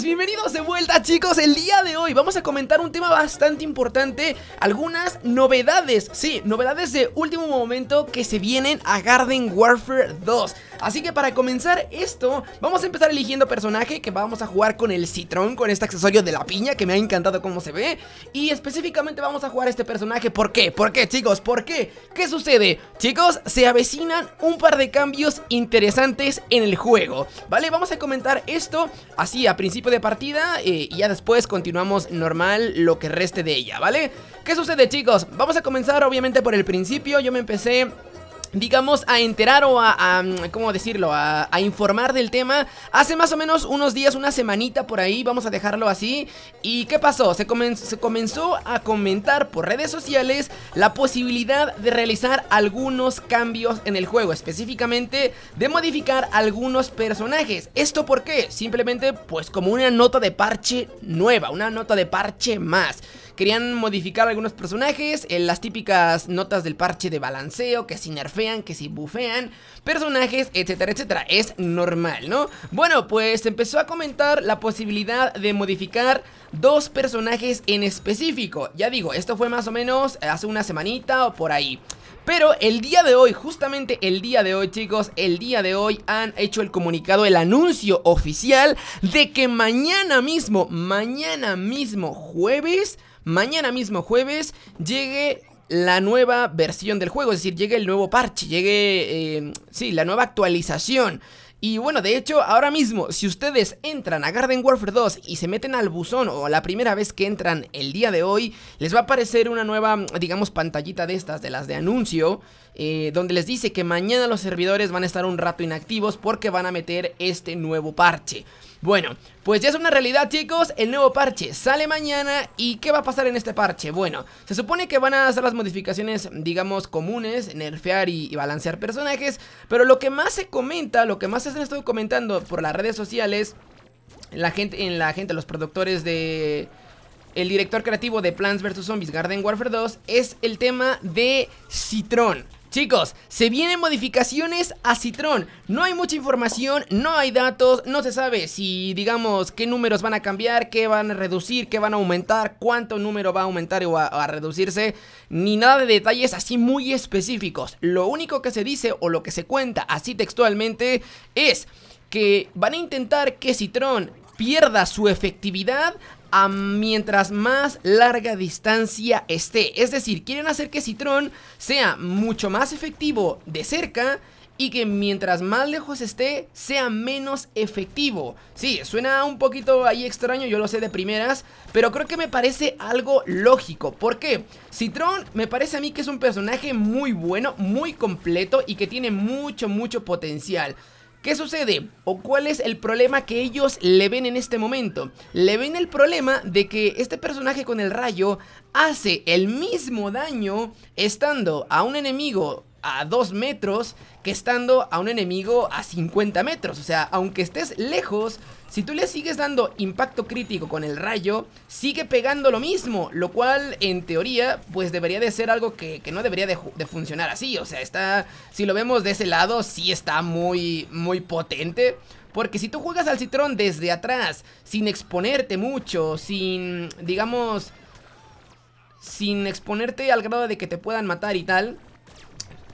Pues bienvenidos de vuelta chicos El día de hoy vamos a comentar un tema bastante importante Algunas novedades, sí, novedades de último momento que se vienen a Garden Warfare 2 Así que para comenzar esto, vamos a empezar eligiendo personaje que vamos a jugar con el Citrón Con este accesorio de la piña que me ha encantado cómo se ve Y específicamente vamos a jugar este personaje, ¿por qué? ¿Por qué chicos? ¿Por qué? ¿Qué sucede? Chicos, se avecinan un par de cambios interesantes en el juego Vale, vamos a comentar esto así a principios de partida eh, y ya después continuamos normal lo que reste de ella, ¿vale? ¿Qué sucede chicos? Vamos a comenzar obviamente por el principio, yo me empecé digamos, a enterar o a, ¿cómo decirlo?, a, informar del tema. Hace más o menos unos días, una semanita por ahí, vamos a dejarlo así. ¿Y qué pasó? Se, se comenzó a comentar por redes sociales la posibilidad de realizar algunos cambios en el juego, específicamente de modificar algunos personajes. ¿Esto por qué? Simplemente, pues como una nota de parche nueva, una nota de parche más. Querían modificar algunos personajes, eh, las típicas notas del parche de balanceo, que si nerfean, que si bufean, personajes, etcétera, etcétera. Es normal, ¿no? Bueno, pues empezó a comentar la posibilidad de modificar dos personajes en específico. Ya digo, esto fue más o menos hace una semanita o por ahí. Pero el día de hoy, justamente el día de hoy chicos, el día de hoy han hecho el comunicado, el anuncio oficial de que mañana mismo, mañana mismo jueves mañana mismo jueves llegue la nueva versión del juego, es decir, llegue el nuevo parche, llegue, em, sí, la nueva actualización. Y bueno, de hecho, ahora mismo, si ustedes entran a Garden Warfare 2 y se meten al buzón o la primera vez que entran el día de hoy, les va a aparecer una nueva, digamos, pantallita de estas, de las de anuncio, eh, donde les dice que mañana los servidores van a estar un rato inactivos porque van a meter este nuevo parche. Bueno, pues ya es una realidad chicos, el nuevo parche sale mañana y ¿qué va a pasar en este parche? Bueno, se supone que van a hacer las modificaciones digamos comunes, nerfear y, balancear personajes Pero lo que más se comenta, lo que más se han estado comentando por las redes sociales la gente, En la gente, los productores de... El director creativo de Plants vs Zombies Garden Warfare 2 es el tema de Citrón Chicos, se vienen modificaciones a Citron No hay mucha información, no hay datos No se sabe si, digamos, qué números van a cambiar Qué van a reducir, qué van a aumentar Cuánto número va a aumentar o a, reducirse Ni nada de detalles así muy específicos Lo único que se dice o lo que se cuenta así textualmente Es que van a intentar que Citron pierda su efectividad a mientras más larga distancia esté. Es decir, quieren hacer que Citrón sea mucho más efectivo de cerca y que mientras más lejos esté sea menos efectivo. Sí, suena un poquito ahí extraño, yo lo sé de primeras, pero creo que me parece algo lógico. ¿Por qué? Citron me parece a mí que es un personaje muy bueno, muy completo y que tiene mucho, mucho potencial. ¿Qué sucede? ¿O cuál es el problema que ellos le ven en este momento? Le ven el problema de que este personaje con el rayo hace el mismo daño estando a un enemigo a 2 metros que estando a un enemigo a 50 metros. O sea, aunque estés lejos, si tú le sigues dando impacto crítico con el rayo, sigue pegando lo mismo, lo cual en teoría pues debería de ser algo que, no debería de, de, funcionar así, o sea, está, si lo vemos de ese lado, sí está muy, muy potente. Porque si tú juegas al Citrón desde atrás, sin exponerte mucho, sin, digamos, sin exponerte al grado de que te puedan matar y tal,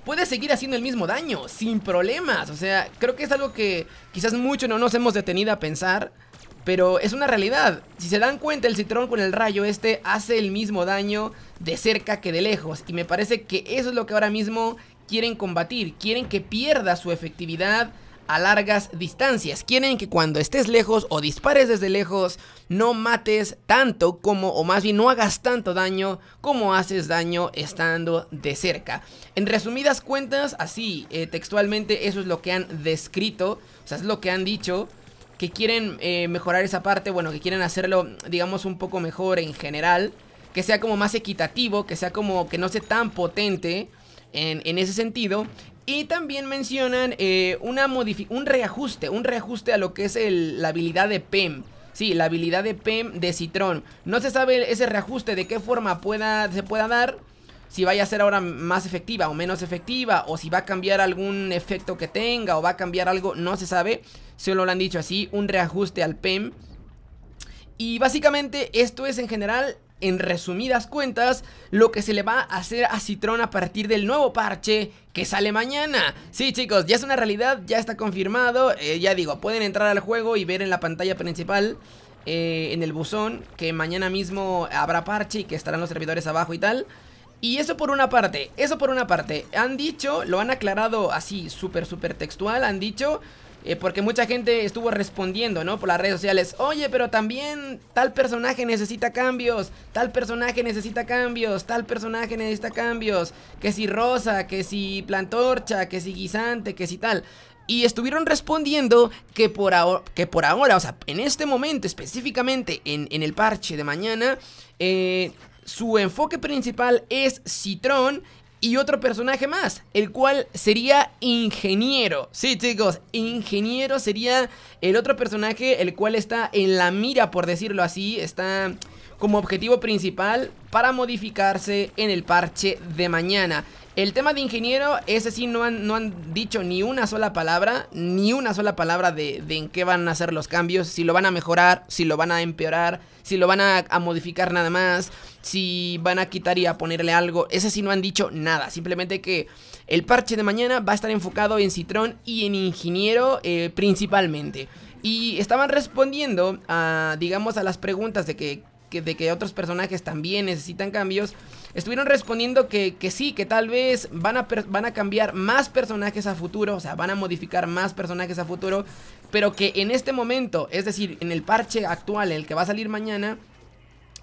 puede seguir haciendo el mismo daño, sin problemas. O sea, creo que es algo que quizás mucho no nos hemos detenido a pensar. Pero es una realidad. Si se dan cuenta, el citrón con el rayo este hace el mismo daño de cerca que de lejos. Y me parece que eso es lo que ahora mismo quieren combatir. Quieren que pierda su efectividad a largas distancias. Quieren que cuando estés lejos o dispares desde lejos no mates tanto como o más bien no hagas tanto daño como haces daño estando de cerca. En resumidas cuentas, así eh, textualmente eso es lo que han descrito, o sea es lo que han dicho que quieren eh, mejorar esa parte, bueno, que quieren hacerlo, digamos, un poco mejor en general, que sea como más equitativo, que sea como que no sea tan potente, en, ese sentido. Y también mencionan eh, un reajuste, un reajuste a lo que es la habilidad de PEM. Sí, la habilidad de PEM de citrón No se sabe ese reajuste de qué forma pueda, se pueda dar. Si vaya a ser ahora más efectiva o menos efectiva. O si va a cambiar algún efecto que tenga. O va a cambiar algo. No se sabe. Solo lo han dicho así. Un reajuste al PEM. Y básicamente esto es en general en resumidas cuentas, lo que se le va a hacer a Citron a partir del nuevo parche que sale mañana. Sí, chicos, ya es una realidad, ya está confirmado. Eh, ya digo, pueden entrar al juego y ver en la pantalla principal, eh, en el buzón, que mañana mismo habrá parche y que estarán los servidores abajo y tal. Y eso por una parte, eso por una parte. Han dicho, lo han aclarado así, súper, súper textual, han dicho eh, porque mucha gente estuvo respondiendo, ¿no? Por las redes sociales, oye, pero también tal personaje necesita cambios, tal personaje necesita cambios, tal personaje necesita cambios, que si Rosa, que si Plantorcha, que si Guisante, que si tal. Y estuvieron respondiendo que por, ahora, que por ahora, o sea, en este momento específicamente, en, el parche de mañana, eh, su enfoque principal es Citrón y otro personaje más, el cual sería Ingeniero. Sí, chicos, Ingeniero sería el otro personaje, el cual está en la mira, por decirlo así, está como objetivo principal para modificarse en el parche de mañana. El tema de ingeniero, ese sí no han, no han dicho ni una sola palabra, ni una sola palabra de, en qué van a hacer los cambios, si lo van a mejorar, si lo van a empeorar, si lo van a, modificar nada más, si van a quitar y a ponerle algo, ese sí no han dicho nada, simplemente que el parche de mañana va a estar enfocado en Citrón y en ingeniero eh, principalmente. Y estaban respondiendo a, digamos, a las preguntas de que que, de que otros personajes también necesitan cambios, estuvieron respondiendo que, que sí, que tal vez van a, van a cambiar más personajes a futuro, o sea, van a modificar más personajes a futuro, pero que en este momento, es decir, en el parche actual, el que va a salir mañana,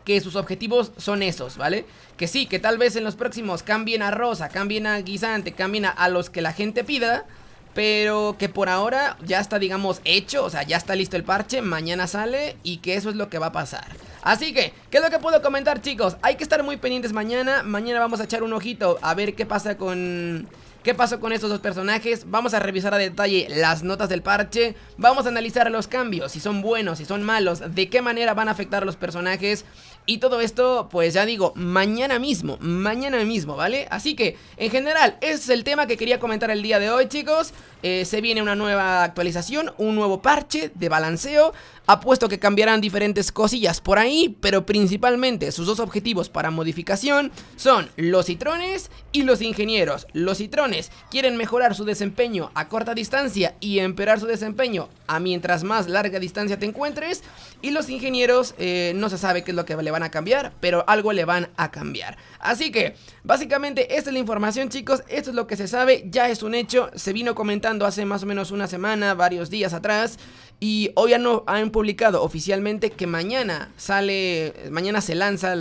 que sus objetivos son esos, ¿vale? Que sí, que tal vez en los próximos cambien a Rosa, cambien a Guisante, cambien a, a los que la gente pida, pero que por ahora ya está, digamos, hecho, o sea, ya está listo el parche, mañana sale y que eso es lo que va a pasar. Así que, ¿qué es lo que puedo comentar chicos? Hay que estar muy pendientes mañana, mañana vamos a echar un ojito a ver qué pasa con... ¿Qué pasó con estos dos personajes? Vamos a revisar a detalle las notas del parche Vamos a analizar los cambios, si son buenos, si son malos De qué manera van a afectar a los personajes y todo esto, pues ya digo, mañana mismo, mañana mismo, ¿vale? Así que, en general, es el tema que quería comentar el día de hoy, chicos. Eh, se viene una nueva actualización, un nuevo parche de balanceo. Apuesto que cambiarán diferentes cosillas por ahí, pero principalmente sus dos objetivos para modificación son los citrones y los ingenieros. Los citrones quieren mejorar su desempeño a corta distancia y empeorar su desempeño a mientras más larga distancia te encuentres. Y los ingenieros eh, no se sabe qué es lo que vale van a cambiar, pero algo le van a cambiar. Así que, básicamente esta es la información chicos, esto es lo que se sabe, ya es un hecho, se vino comentando hace más o menos una semana, varios días atrás, y hoy ya no han publicado oficialmente que mañana sale, mañana se lanza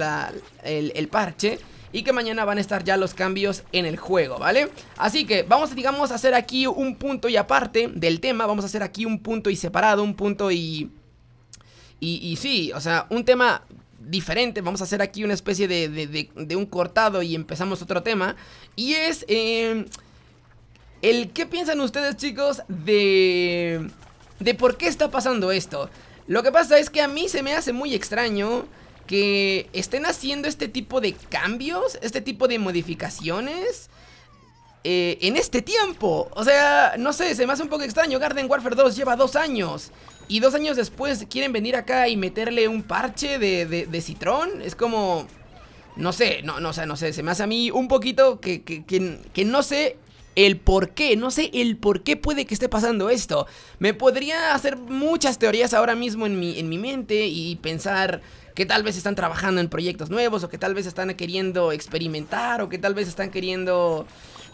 el, parche y que mañana van a estar ya los cambios en el juego, ¿vale? Así que vamos, digamos, a hacer aquí un punto y aparte del tema, vamos a hacer aquí un punto y separado, un punto y... Y, y sí, o sea, un tema diferente. Vamos a hacer aquí una especie de, de, un cortado y empezamos otro tema. Y es em, el qué piensan ustedes chicos de, de por qué está pasando esto. Lo que pasa es que a mí se me hace muy extraño que estén haciendo este tipo de cambios, este tipo de modificaciones. Eh, en este tiempo. O sea, no sé, se me hace un poco extraño. Garden Warfare 2 lleva dos años. Y dos años después quieren venir acá y meterle un parche de, de, Citrón. Es como... No sé, no, no, no sé, se me hace a mí un poquito que, que, no sé el por qué, no sé el por qué puede que esté pasando esto. Me podría hacer muchas teorías ahora mismo en mi, en mi mente y pensar que tal vez están trabajando en proyectos nuevos o que tal vez están queriendo experimentar o que tal vez están queriendo...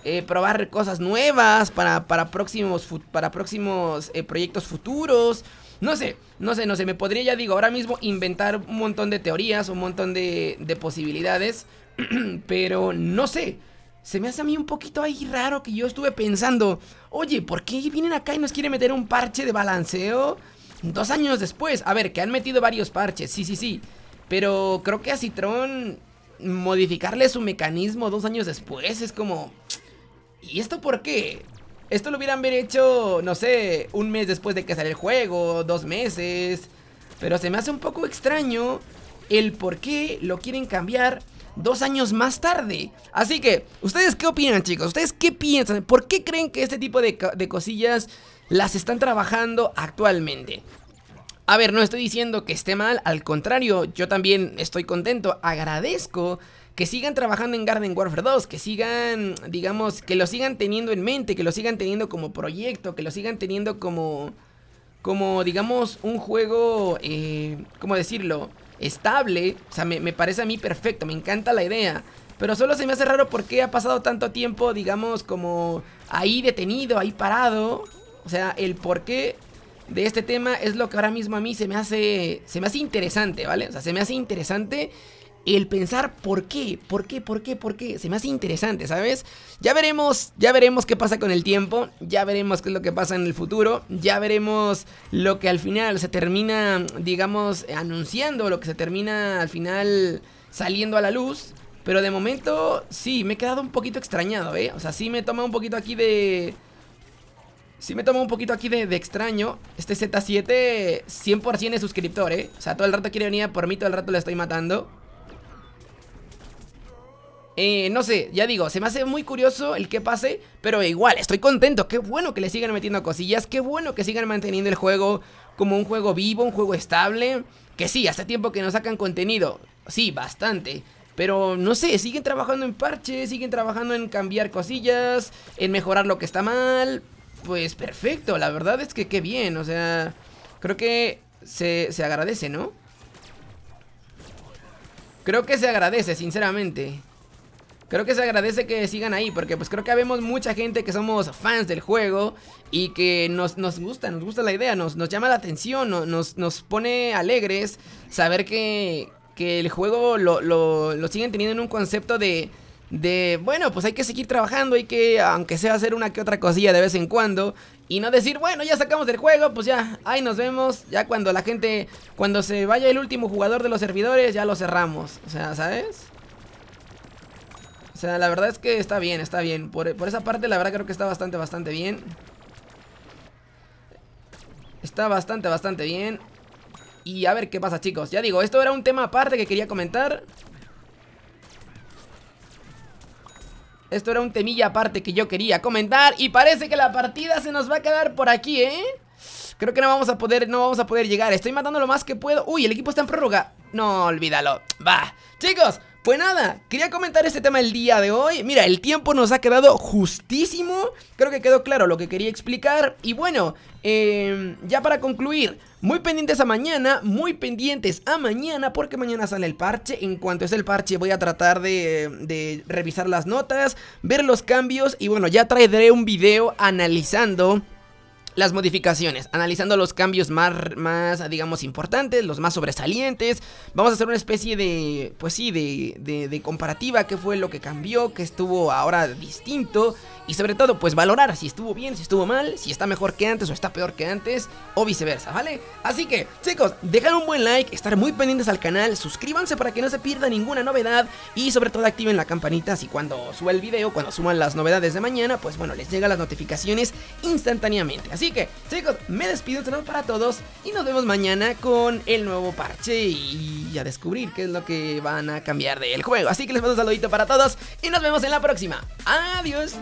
Eh, probar cosas nuevas para, próximos, para próximos eh, proyectos futuros. No sé, no sé, no sé, me podría, ya digo, ahora mismo inventar un montón de teorías, un montón de, posibilidades, pero no sé. Se me hace a mí un poquito ahí raro que yo estuve pensando, oye, ¿por qué vienen acá y nos quieren meter un parche de balanceo? Dos años después, a ver, que han metido varios parches, sí, sí, sí. Pero creo que a Citron modificarle su mecanismo dos años después es como... ¿Y esto por qué? Esto lo hubieran ver hecho, no sé, un mes después de que sale el juego, dos meses. Pero se me hace un poco extraño el por qué lo quieren cambiar dos años más tarde. Así que, ¿ustedes qué opinan, chicos? ¿Ustedes qué piensan? ¿Por qué creen que este tipo de, de cosillas las están trabajando actualmente? A ver, no estoy diciendo que esté mal, al contrario, yo también estoy contento, agradezco que sigan trabajando en Garden Warfare 2, que sigan, digamos, que lo sigan teniendo en mente, que lo sigan teniendo como proyecto, que lo sigan teniendo como, como digamos, un juego, eh, ¿cómo decirlo? Estable, o sea, me, parece a mí perfecto, me encanta la idea. Pero solo se me hace raro por qué ha pasado tanto tiempo, digamos, como ahí detenido, ahí parado. O sea, el por qué de este tema es lo que ahora mismo a mí se me hace, se me hace interesante, ¿vale? O sea, se me hace interesante el pensar por qué, por qué, por qué, por qué. Se me hace interesante, ¿sabes? Ya veremos, ya veremos qué pasa con el tiempo, ya veremos qué es lo que pasa en el futuro, ya veremos lo que al final se termina, digamos, anunciando, lo que se termina al final saliendo a la luz. Pero de momento, sí, me he quedado un poquito extrañado, ¿eh? O sea, sí me toma un poquito aquí de... Si me tomo un poquito aquí de, extraño Este Z7 100% es suscriptor, eh O sea, todo el rato quiere venir por mí, todo el rato le estoy matando eh, no sé, ya digo, se me hace muy curioso el que pase, pero igual, estoy contento, qué bueno que le sigan metiendo cosillas, qué bueno que sigan manteniendo el juego como un juego vivo, un juego estable, que sí, hace tiempo que no sacan contenido, sí, bastante, pero no sé, siguen trabajando en parches, siguen trabajando en cambiar cosillas, en mejorar lo que está mal, pues perfecto, la verdad es que qué bien, o sea, creo que se, agradece, ¿no? Creo que se agradece, sinceramente. Creo que se agradece que sigan ahí, porque pues creo que vemos mucha gente que somos fans del juego y que nos, gusta, nos gusta la idea, nos, nos llama la atención, nos, nos pone alegres saber que, que el juego lo, lo, lo siguen teniendo en un concepto de de, bueno, pues hay que seguir trabajando, hay que, aunque sea hacer una que otra cosilla de vez en cuando, y no decir, bueno, ya sacamos del juego, pues ya, ahí nos vemos, ya cuando la gente, cuando se vaya el último jugador de los servidores, ya lo cerramos, o sea, ¿sabes? O sea, la verdad es que está bien, está bien, por, por esa parte la verdad creo que está bastante, bastante bien. Está bastante, bastante bien. Y a ver qué pasa, chicos. Ya digo, esto era un tema aparte que quería comentar. Esto era un temilla aparte que yo quería comentar Y parece que la partida se nos va a quedar por aquí, ¿eh? Creo que no vamos a poder, no vamos a poder llegar Estoy matando lo más que puedo Uy, el equipo está en prórroga No, olvídalo Va, chicos pues nada, quería comentar este tema el día de hoy. Mira, el tiempo nos ha quedado justísimo. Creo que quedó claro lo que quería explicar. Y bueno, em, ya para concluir, muy pendientes a mañana, muy pendientes a mañana, porque mañana sale el parche. En cuanto es el parche, voy a tratar de, de revisar las notas, ver los cambios. Y bueno, ya traeré un video analizando las modificaciones, analizando los cambios más, más, digamos, importantes, los más sobresalientes. Vamos a hacer una especie de, pues sí, de, de, de comparativa, qué fue lo que cambió, qué estuvo ahora distinto y sobre todo, pues valorar si estuvo bien, si estuvo mal, si está mejor que antes o está peor que antes, o viceversa, ¿vale? Así que, chicos, dejar un buen like, estar muy pendientes al canal, suscríbanse para que no se pierda ninguna novedad y sobre todo activen la campanita si cuando suba el video, cuando suman las novedades de mañana, pues bueno, les llegan las notificaciones instantáneamente. Así que, chicos, me despido, saludos para todos y nos vemos mañana con el nuevo parche y a descubrir qué es lo que van a cambiar del juego. Así que les mando un saludito para todos y nos vemos en la próxima. Adiós.